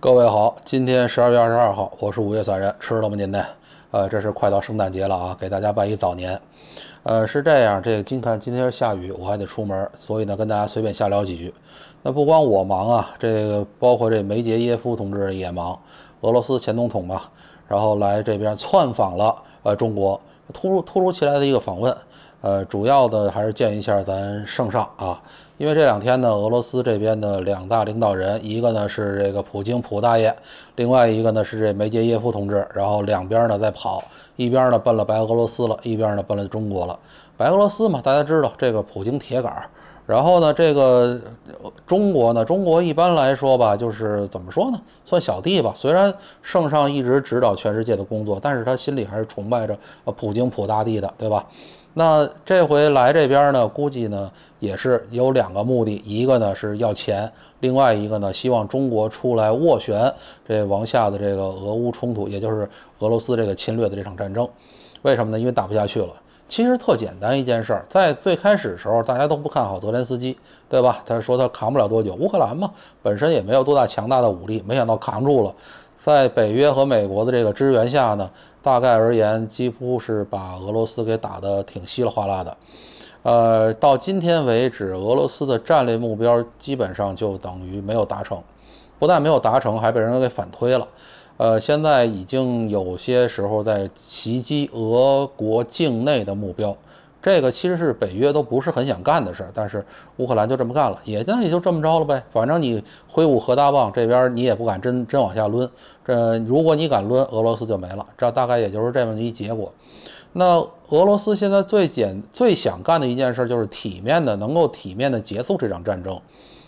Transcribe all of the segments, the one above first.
各位好，今天十二月二十二号，我是五月散人，吃了吗？您呢？呃，这是快到圣诞节了啊，给大家拜一早年。呃，是这样，这今看今天下雨，我还得出门，所以呢，跟大家随便瞎聊几句。那不光我忙啊，这个包括这梅杰耶夫同志也忙，俄罗斯前总统嘛，然后来这边窜访了，呃，中国突如突如其来的一个访问，呃，主要的还是见一下咱圣上啊。因为这两天呢，俄罗斯这边的两大领导人，一个呢是这个普京普大爷，另外一个呢是这梅杰耶夫同志，然后两边呢在跑，一边呢奔了白俄罗斯了，一边呢奔了中国了。白俄罗斯嘛，大家知道这个普京铁杆儿，然后呢，这个中国呢，中国一般来说吧，就是怎么说呢，算小弟吧。虽然圣上一直指导全世界的工作，但是他心里还是崇拜着普京普大帝的，对吧？那这回来这边呢，估计呢也是有两个目的，一个呢是要钱，另外一个呢希望中国出来斡旋这王下的这个俄乌冲突，也就是俄罗斯这个侵略的这场战争。为什么呢？因为打不下去了。其实特简单一件事儿，在最开始的时候，大家都不看好泽连斯基，对吧？他说他扛不了多久，乌克兰嘛本身也没有多大强大的武力，没想到扛住了。在北约和美国的这个支援下呢，大概而言，几乎是把俄罗斯给打得挺稀里哗啦的。呃，到今天为止，俄罗斯的战略目标基本上就等于没有达成，不但没有达成，还被人家给反推了。呃，现在已经有些时候在袭击俄国境内的目标。这个其实是北约都不是很想干的事儿，但是乌克兰就这么干了，也那也就这么着了呗。反正你挥舞核大棒，这边你也不敢真真往下抡。这如果你敢抡，俄罗斯就没了。这大概也就是这么一结果。那俄罗斯现在最简最想干的一件事，就是体面的能够体面的结束这场战争。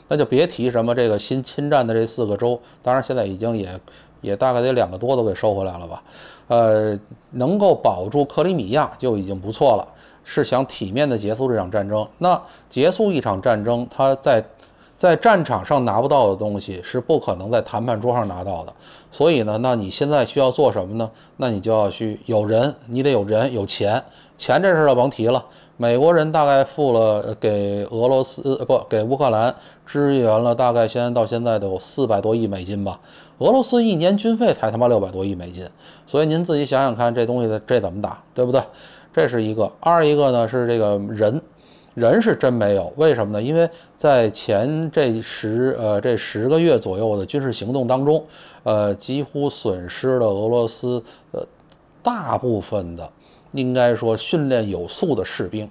那就别提什么这个新侵占的这四个州，当然现在已经也也大概得两个多都给收回来了吧。呃，能够保住克里米亚就已经不错了。是想体面的结束这场战争。那结束一场战争，他在在战场上拿不到的东西，是不可能在谈判桌上拿到的。所以呢，那你现在需要做什么呢？那你就要去有人，你得有人，有钱。钱这事儿呢，甭提了。美国人大概付了给俄罗斯，不给乌克兰支援了，大概现在到现在得有四百多亿美金吧。俄罗斯一年军费才他妈六百多亿美金。所以您自己想想看，这东西这怎么打，对不对？这是一个，二一个呢是这个人，人是真没有，为什么呢？因为在前这十呃这十个月左右的军事行动当中，呃几乎损失了俄罗斯呃大部分的，应该说训练有素的士兵，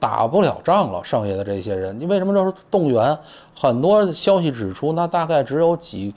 打不了仗了，剩下的这些人，你为什么就是动员？很多消息指出，那大概只有几。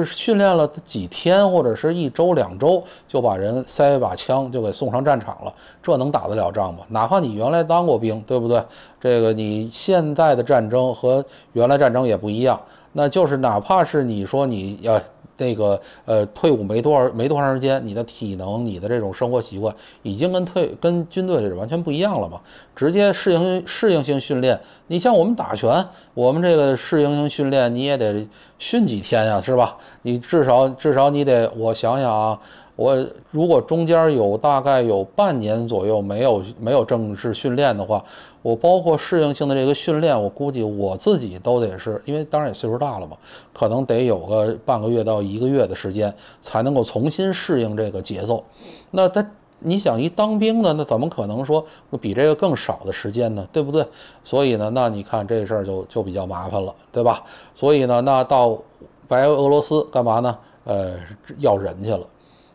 只训练了几天或者是一周两周，就把人塞一把枪就给送上战场了，这能打得了仗吗？哪怕你原来当过兵，对不对？这个你现在的战争和原来战争也不一样，那就是哪怕是你说你要。那个呃，退伍没多少，没多长时间，你的体能、你的这种生活习惯，已经跟退跟军队完全不一样了嘛。直接适应适应性训练，你像我们打拳，我们这个适应性训练，你也得训几天呀，是吧？你至少至少你得，我想想啊。我如果中间有大概有半年左右没有没有正式训练的话，我包括适应性的这个训练，我估计我自己都得是因为当然也岁数大了嘛，可能得有个半个月到一个月的时间才能够重新适应这个节奏。那他你想一当兵的，那怎么可能说比这个更少的时间呢？对不对？所以呢，那你看这事儿就就比较麻烦了，对吧？所以呢，那到白俄罗斯干嘛呢？呃，要人去了。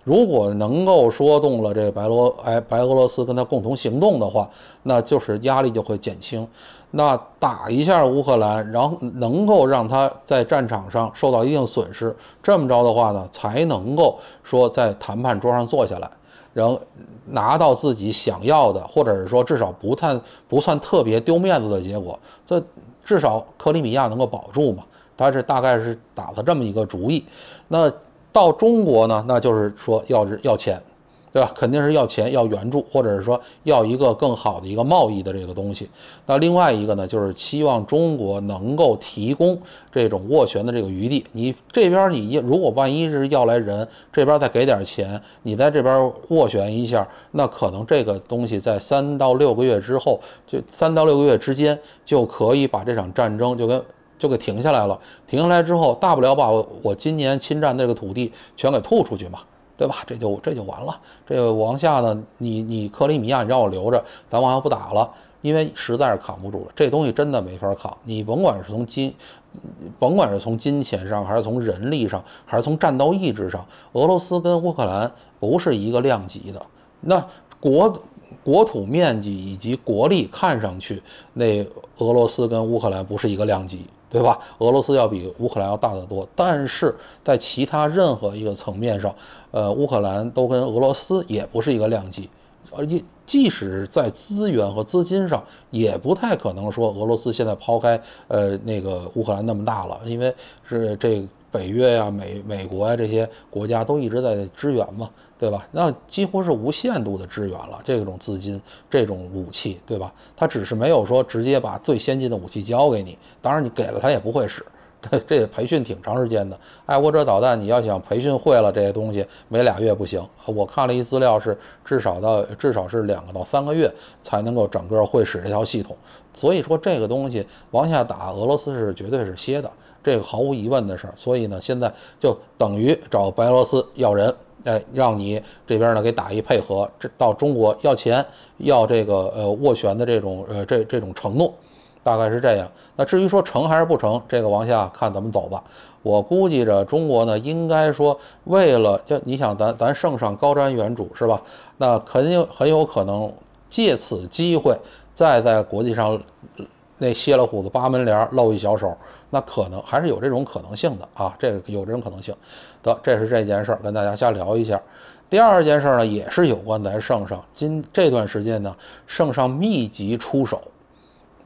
如果能够说动了这白罗哎白俄罗斯跟他共同行动的话，那就是压力就会减轻。那打一下乌克兰，然后能够让他在战场上受到一定损失，这么着的话呢，才能够说在谈判桌上坐下来，然后拿到自己想要的，或者是说至少不算不算特别丢面子的结果。这至少克里米亚能够保住嘛。他是大概是打了这么一个主意，那。到中国呢，那就是说要要钱，对吧？肯定是要钱、要援助，或者是说要一个更好的一个贸易的这个东西。那另外一个呢，就是希望中国能够提供这种斡旋的这个余地。你这边你如果万一是要来人，这边再给点钱，你在这边斡旋一下，那可能这个东西在三到六个月之后，就三到六个月之间就可以把这场战争就跟。就给停下来了，停下来之后，大不了把我今年侵占那个土地全给吐出去嘛，对吧？这就这就完了。这往下呢，你你克里米亚你让我留着，咱往后不打了，因为实在是扛不住了。这东西真的没法扛。你甭管是从金，甭管是从金钱上，还是从人力上，还是从战斗意志上，俄罗斯跟乌克兰不是一个量级的。那国国土面积以及国力看上去，那俄罗斯跟乌克兰不是一个量级。对吧？俄罗斯要比乌克兰要大得多，但是在其他任何一个层面上，呃，乌克兰都跟俄罗斯也不是一个量级，而且即使在资源和资金上，也不太可能说俄罗斯现在抛开呃那个乌克兰那么大了，因为是这。北约呀、美美国呀这些国家都一直在支援嘛，对吧？那几乎是无限度的支援了。这种资金、这种武器，对吧？他只是没有说直接把最先进的武器交给你，当然你给了他也不会使。这培训挺长时间的，爱国者导弹你要想培训会了这些东西，没俩月不行。我看了一资料，是至少到至少是两个到三个月才能够整个会使这套系统。所以说这个东西往下打，俄罗斯是绝对是歇的。这个毫无疑问的事，所以呢，现在就等于找白俄罗斯要人，哎，让你这边呢给打一配合，这到中国要钱，要这个呃斡旋的这种呃这这种承诺，大概是这样。那至于说成还是不成，这个往下看怎么走吧。我估计着中国呢，应该说为了就你想咱咱圣上高瞻远瞩是吧？那肯定很有可能借此机会再在国际上。那卸了虎子扒门帘露一小手，那可能还是有这种可能性的啊，这个有这种可能性得，这是这件事儿跟大家瞎聊一下。第二件事呢，也是有关咱圣上今这段时间呢，圣上密集出手，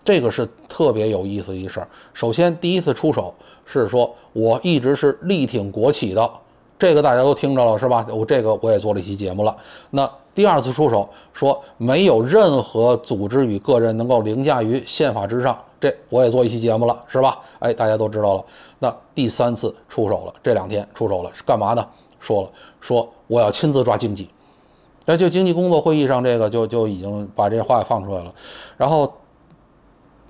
这个是特别有意思一事儿。首先，第一次出手是说我一直是力挺国企的，这个大家都听着了是吧？我这个我也做了一期节目了，那。第二次出手，说没有任何组织与个人能够凌驾于宪法之上，这我也做一期节目了，是吧？哎，大家都知道了。那第三次出手了，这两天出手了，是干嘛呢？说了，说我要亲自抓经济，那就经济工作会议上，这个就就已经把这话放出来了。然后，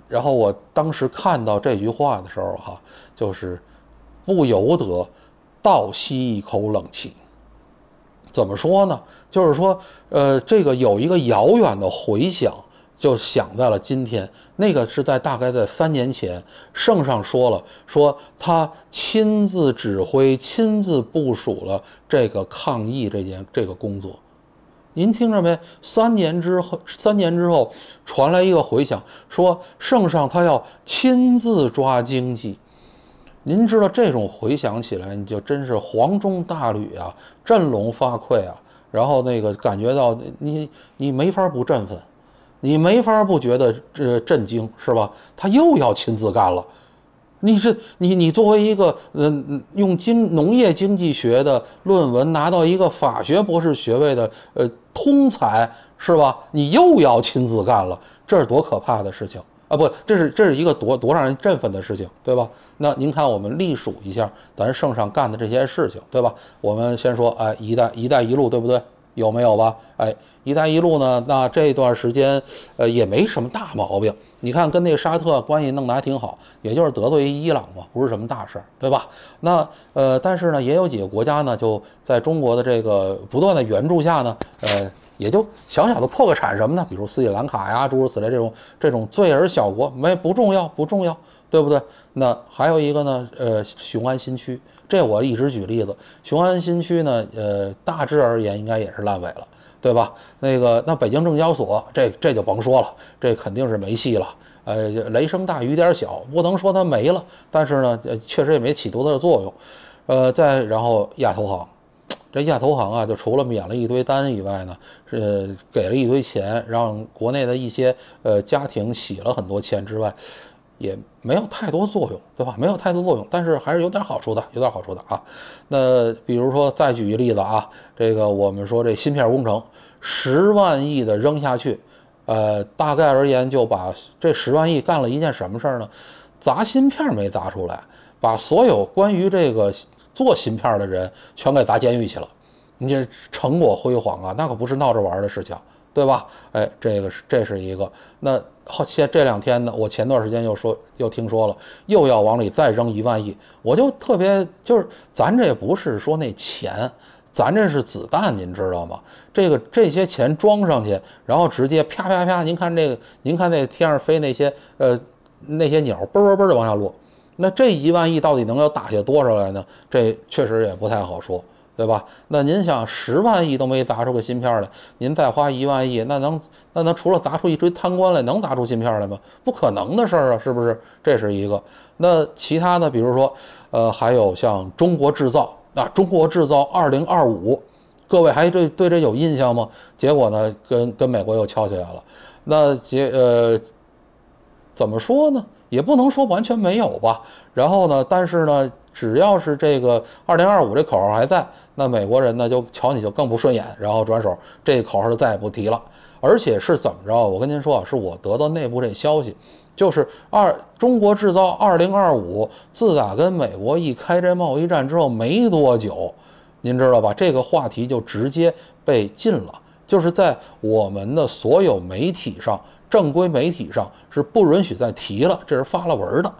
然后我当时看到这句话的时候，哈，就是不由得倒吸一口冷气。怎么说呢？就是说，呃，这个有一个遥远的回响，就响在了今天。那个是在大概在三年前，圣上说了，说他亲自指挥、亲自部署了这个抗疫这件这个工作。您听着没？三年之后，三年之后传来一个回响，说圣上他要亲自抓经济。您知道这种回想起来，你就真是黄钟大吕啊，振聋发聩啊，然后那个感觉到你你没法不振奋，你没法不觉得呃震惊是吧？他又要亲自干了，你是你你作为一个嗯用经农业经济学的论文拿到一个法学博士学位的呃通才是吧？你又要亲自干了，这是多可怕的事情！啊不，这是这是一个多多让人振奋的事情，对吧？那您看，我们隶属一下咱圣上干的这些事情，对吧？我们先说，哎，一带一带一路，对不对？有没有吧？哎，一带一路呢？那这段时间，呃，也没什么大毛病。你看，跟那个沙特关系弄得还挺好，也就是得罪伊朗嘛，不是什么大事，儿，对吧？那呃，但是呢，也有几个国家呢，就在中国的这个不断的援助下呢，呃。也就小小的破个产什么呢？比如斯里兰卡呀，诸如此类这种这种罪而小国没不重要不重要，对不对？那还有一个呢，呃，雄安新区，这我一直举例子，雄安新区呢，呃，大致而言应该也是烂尾了，对吧？那个，那北京证交所，这这就甭说了，这肯定是没戏了。呃，雷声大雨点小，不能说它没了，但是呢，呃，确实也没起多大的作用。呃，再然后亚投行。这亚投行啊，就除了免了一堆单以外呢，是给了一堆钱，让国内的一些呃家庭洗了很多钱之外，也没有太多作用，对吧？没有太多作用，但是还是有点好处的，有点好处的啊。那比如说再举一例子啊，这个我们说这芯片工程十万亿的扔下去，呃，大概而言就把这十万亿干了一件什么事儿呢？砸芯片没砸出来，把所有关于这个。做芯片的人全给砸监狱去了，你这成果辉煌啊，那可不是闹着玩的事情，对吧？哎，这个是这是一个。那后现这两天呢，我前段时间又说又听说了，又要往里再扔一万亿，我就特别就是咱这也不是说那钱，咱这是子弹，您知道吗？这个这些钱装上去，然后直接啪啪啪，您看这个，您看那天上飞那些呃那些鸟啵啵啵的往下落。那这一万亿到底能够打下多少来呢？这确实也不太好说，对吧？那您想，十万亿都没砸出个芯片来，您再花一万亿，那能，那能除了砸出一堆贪官来，能砸出芯片来吗？不可能的事儿啊，是不是？这是一个。那其他的，比如说，呃，还有像中国制造，啊，中国制造二零二五，各位还对对这有印象吗？结果呢，跟跟美国又翘起来了。那结，呃，怎么说呢？也不能说完全没有吧，然后呢？但是呢，只要是这个“二零二五”这口号还在，那美国人呢就瞧你就更不顺眼，然后转手这口号就再也不提了。而且是怎么着？我跟您说啊，是我得到内部这消息，就是“二中国制造二零二五”，自打跟美国一开这贸易战之后没多久，您知道吧？这个话题就直接被禁了，就是在我们的所有媒体上。正规媒体上是不允许再提了，这是发了文的，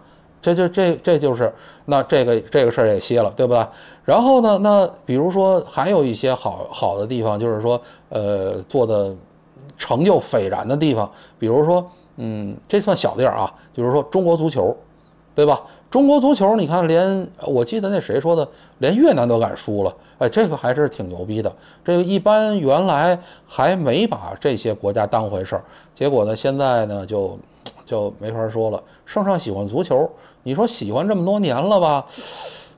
这就这这就是那这个这个事儿也歇了，对不对？然后呢，那比如说还有一些好好的地方，就是说呃做的成就斐然的地方，比如说嗯，这算小地儿啊，就是说中国足球，对吧？中国足球，你看连我记得那谁说的，连越南都敢输了，哎，这个还是挺牛逼的。这个一般原来还没把这些国家当回事儿，结果呢，现在呢就就没法说了。圣上喜欢足球，你说喜欢这么多年了吧？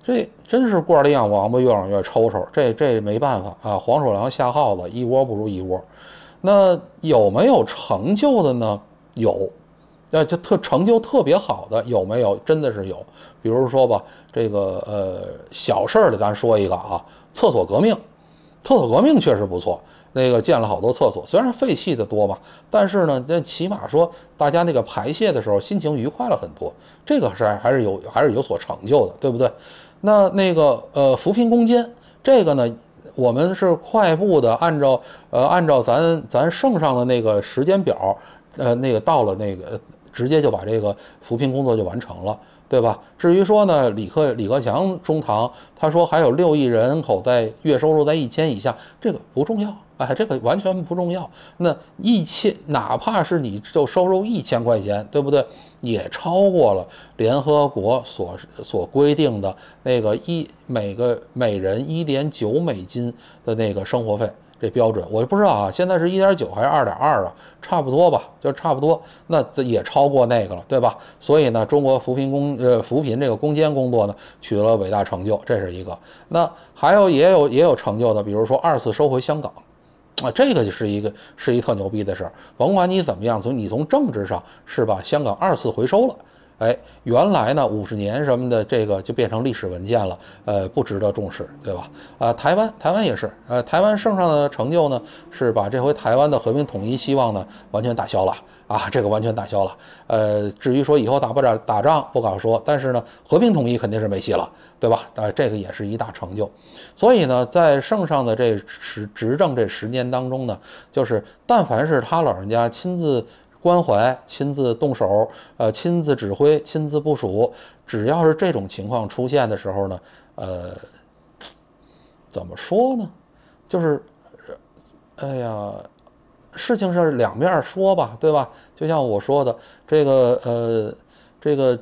这真是罐里养王八，越养越抽抽。这这没办法啊，黄鼠狼下耗子，一窝不如一窝。那有没有成就的呢？有。那就特成就特别好的有没有？真的是有，比如说吧，这个呃小事儿的，咱说一个啊，厕所革命，厕所革命确实不错。那个建了好多厕所，虽然废弃的多吧，但是呢，那起码说大家那个排泄的时候心情愉快了很多，这个是还是有还是有所成就的，对不对？那那个呃扶贫攻坚这个呢，我们是快步的按照呃按照咱咱圣上的那个时间表，呃那个到了那个。直接就把这个扶贫工作就完成了，对吧？至于说呢，李克李克强中堂他说还有六亿人口在月收入在一千以下，这个不重要，哎，这个完全不重要。那一千，哪怕是你就收入一千块钱，对不对？也超过了联合国所所规定的那个一每个每人一点九美金的那个生活费。这标准我不知道啊，现在是一点九还是二点二啊？差不多吧，就差不多。那这也超过那个了，对吧？所以呢，中国扶贫攻呃扶贫这个攻坚工作呢，取得了伟大成就，这是一个。那还有也有也有成就的，比如说二次收回香港，啊，这个就是一个是一特牛逼的事儿，甭管你怎么样，从你从政治上是把香港二次回收了。哎，原来呢，五十年什么的，这个就变成历史文件了，呃，不值得重视，对吧？啊，台湾，台湾也是，呃，台湾圣上的成就呢，是把这回台湾的和平统一希望呢，完全打消了啊，这个完全打消了。呃，至于说以后打不打打仗，不好说，但是呢，和平统一肯定是没戏了，对吧？啊，这个也是一大成就。所以呢，在圣上的这十执政这十年当中呢，就是但凡是他老人家亲自。关怀亲自动手，呃，亲自指挥，亲自部署。只要是这种情况出现的时候呢，呃，怎么说呢？就是，哎呀，事情是两面说吧，对吧？就像我说的，这个呃，这个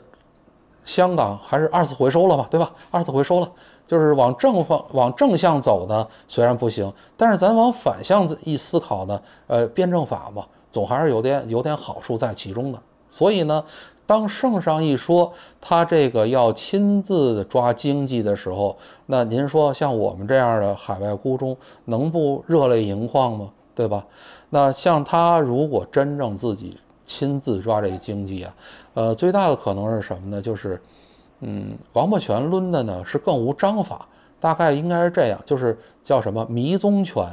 香港还是二次回收了吧，对吧？二次回收了，就是往正方往正向走呢，虽然不行，但是咱往反向一思考呢，呃，辩证法嘛。总还是有点有点好处在其中的，所以呢，当圣上一说他这个要亲自抓经济的时候，那您说像我们这样的海外孤中能不热泪盈眶吗？对吧？那像他如果真正自己亲自抓这经济啊，呃，最大的可能是什么呢？就是，嗯，王八拳抡的呢是更无章法，大概应该是这样，就是叫什么迷踪拳。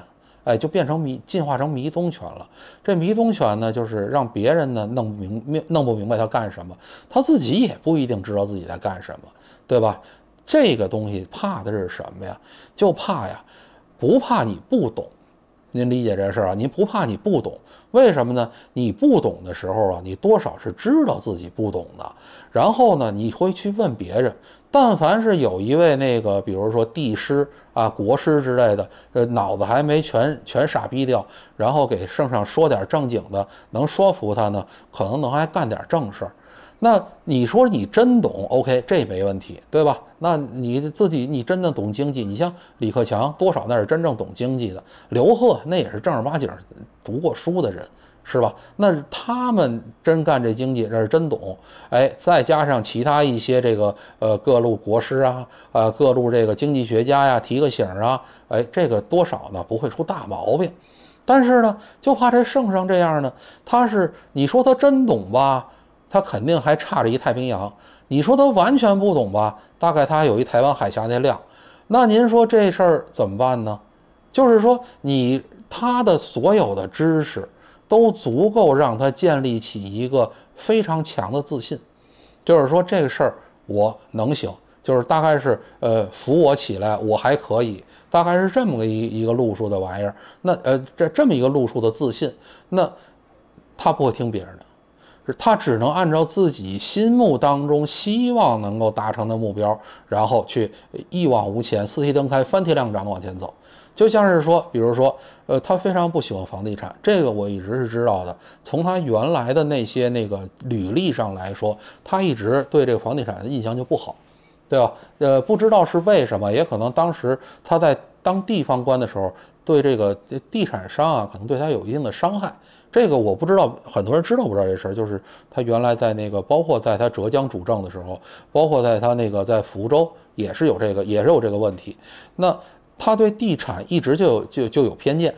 哎，就变成迷，进化成迷踪拳了。这迷踪拳呢，就是让别人呢弄不明，弄不明白他干什么，他自己也不一定知道自己在干什么，对吧？这个东西怕的是什么呀？就怕呀，不怕你不懂。您理解这事儿啊？您不怕你不懂？为什么呢？你不懂的时候啊，你多少是知道自己不懂的，然后呢，你会去问别人。但凡是有一位那个，比如说帝师啊、国师之类的，呃，脑子还没全全傻逼掉，然后给圣上说点正经的，能说服他呢，可能能还干点正事儿。那你说你真懂？OK，这没问题，对吧？那你自己你真的懂经济？你像李克强多少那是真正懂经济的，刘鹤那也是正儿八经读过书的人，是吧？那他们真干这经济，这是真懂。哎，再加上其他一些这个呃各路国师啊，呃各路这个经济学家呀，提个醒啊，哎，这个多少呢不会出大毛病。但是呢，就怕这圣上这样呢，他是你说他真懂吧？他肯定还差着一太平洋，你说他完全不懂吧？大概他还有一台湾海峡那量，那您说这事儿怎么办呢？就是说，你他的所有的知识都足够让他建立起一个非常强的自信，就是说这个事儿我能行，就是大概是呃扶我起来我还可以，大概是这么个一一个路数的玩意儿。那呃这这么一个路数的自信，那他不会听别人的。他只能按照自己心目当中希望能够达成的目标，然后去一往无前，四蹄蹬开，翻天两掌往前走。就像是说，比如说，呃，他非常不喜欢房地产，这个我一直是知道的。从他原来的那些那个履历上来说，他一直对这个房地产的印象就不好，对吧？呃，不知道是为什么，也可能当时他在当地方官的时候，对这个地产商啊，可能对他有一定的伤害。这个我不知道，很多人知道不知道这事儿，就是他原来在那个，包括在他浙江主政的时候，包括在他那个在福州也是有这个，也是有这个问题。那他对地产一直就就就有偏见。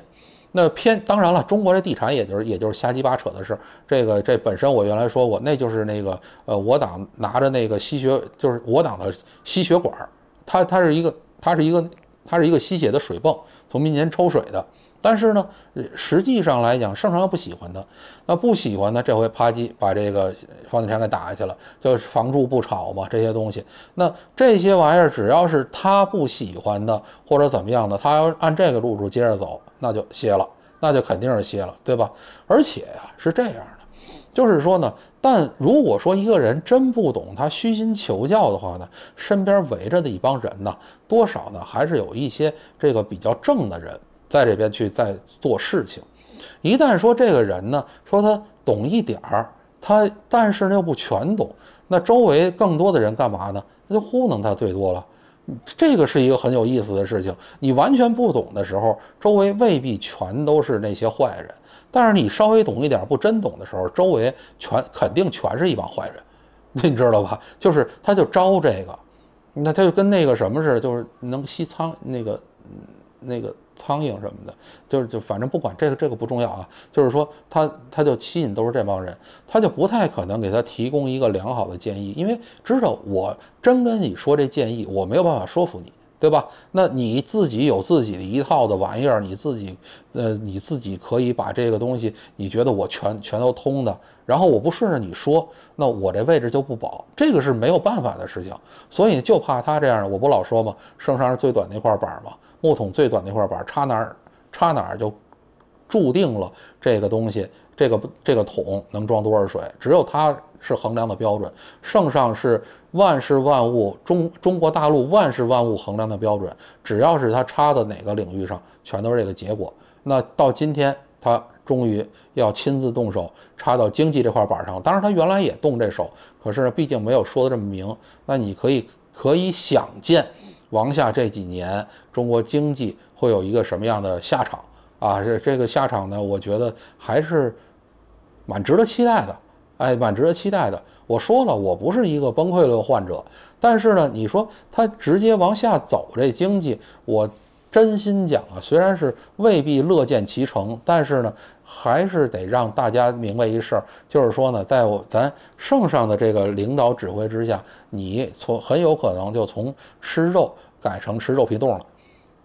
那偏当然了，中国这地产也就是也就是瞎鸡巴扯的事儿。这个这本身我原来说过，那就是那个呃，我党拿着那个吸血，就是我党的吸血管儿，它它是一个它是一个它是一个吸血的水泵，从民间抽水的。但是呢，实际上来讲，圣上又不喜欢他，那不喜欢呢，这回啪叽把这个房地产给打下去了，是房住不炒嘛，这些东西，那这些玩意儿，只要是他不喜欢的，或者怎么样的，他要按这个路数接着走，那就歇了，那就肯定是歇了，对吧？而且呀，是这样的，就是说呢，但如果说一个人真不懂，他虚心求教的话呢，身边围着的一帮人呢，多少呢，还是有一些这个比较正的人。在这边去在做事情，一旦说这个人呢，说他懂一点儿，他但是呢又不全懂，那周围更多的人干嘛呢？他就糊弄他最多了。这个是一个很有意思的事情。你完全不懂的时候，周围未必全都是那些坏人；但是你稍微懂一点，不真懂的时候，周围全肯定全是一帮坏人。你知道吧？就是他就招这个，那他就跟那个什么似的，就是能吸苍那个那个。苍蝇什么的，就是就反正不管这个这个不重要啊，就是说他他就吸引都是这帮人，他就不太可能给他提供一个良好的建议，因为知道我真跟你说这建议，我没有办法说服你，对吧？那你自己有自己的一套的玩意儿，你自己呃你自己可以把这个东西你觉得我全全都通的，然后我不顺着你说，那我这位置就不保，这个是没有办法的事情，所以就怕他这样，我不老说嘛，圣上是最短那块板嘛。木桶最短那块板插哪儿，插哪儿就注定了这个东西，这个这个桶能装多少水，只有它是衡量的标准。圣上是万事万物中中国大陆万事万物衡量的标准，只要是它插的哪个领域上，全都是这个结果。那到今天，他终于要亲自动手插到经济这块板上了。当然，他原来也动这手，可是毕竟没有说的这么明。那你可以可以想见。往下这几年，中国经济会有一个什么样的下场啊？这这个下场呢，我觉得还是蛮值得期待的，哎，蛮值得期待的。我说了，我不是一个崩溃论患者，但是呢，你说它直接往下走，这经济我。真心讲啊，虽然是未必乐见其成，但是呢，还是得让大家明白一事儿，就是说呢，在我咱圣上的这个领导指挥之下，你从很有可能就从吃肉改成吃肉皮冻了。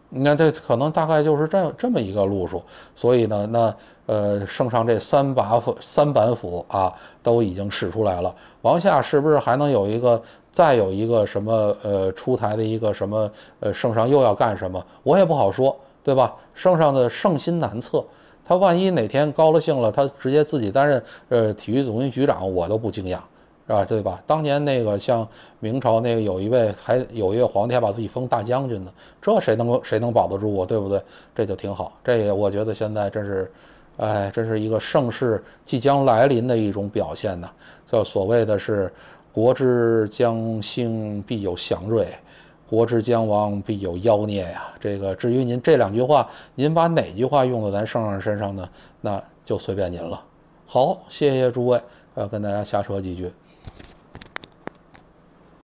你看，这可能大概就是这这么一个路数。所以呢，那呃，圣上这三把三板斧啊，都已经使出来了。往下是不是还能有一个？再有一个什么呃出台的一个什么呃圣上又要干什么，我也不好说，对吧？圣上的圣心难测，他万一哪天高了兴了，他直接自己担任呃体育总局局长，我都不惊讶，是吧？对吧？当年那个像明朝那个有一位还有一位皇帝还把自己封大将军呢，这谁能谁能保得住啊？对不对？这就挺好，这我觉得现在真是，哎，真是一个盛世即将来临的一种表现呢，叫所谓的是。国之将兴，必有祥瑞；国之将亡，必有妖孽呀。这个，至于您这两句话，您把哪句话用到咱圣人身上呢？那就随便您了。好，谢谢诸位，呃，跟大家瞎说几句。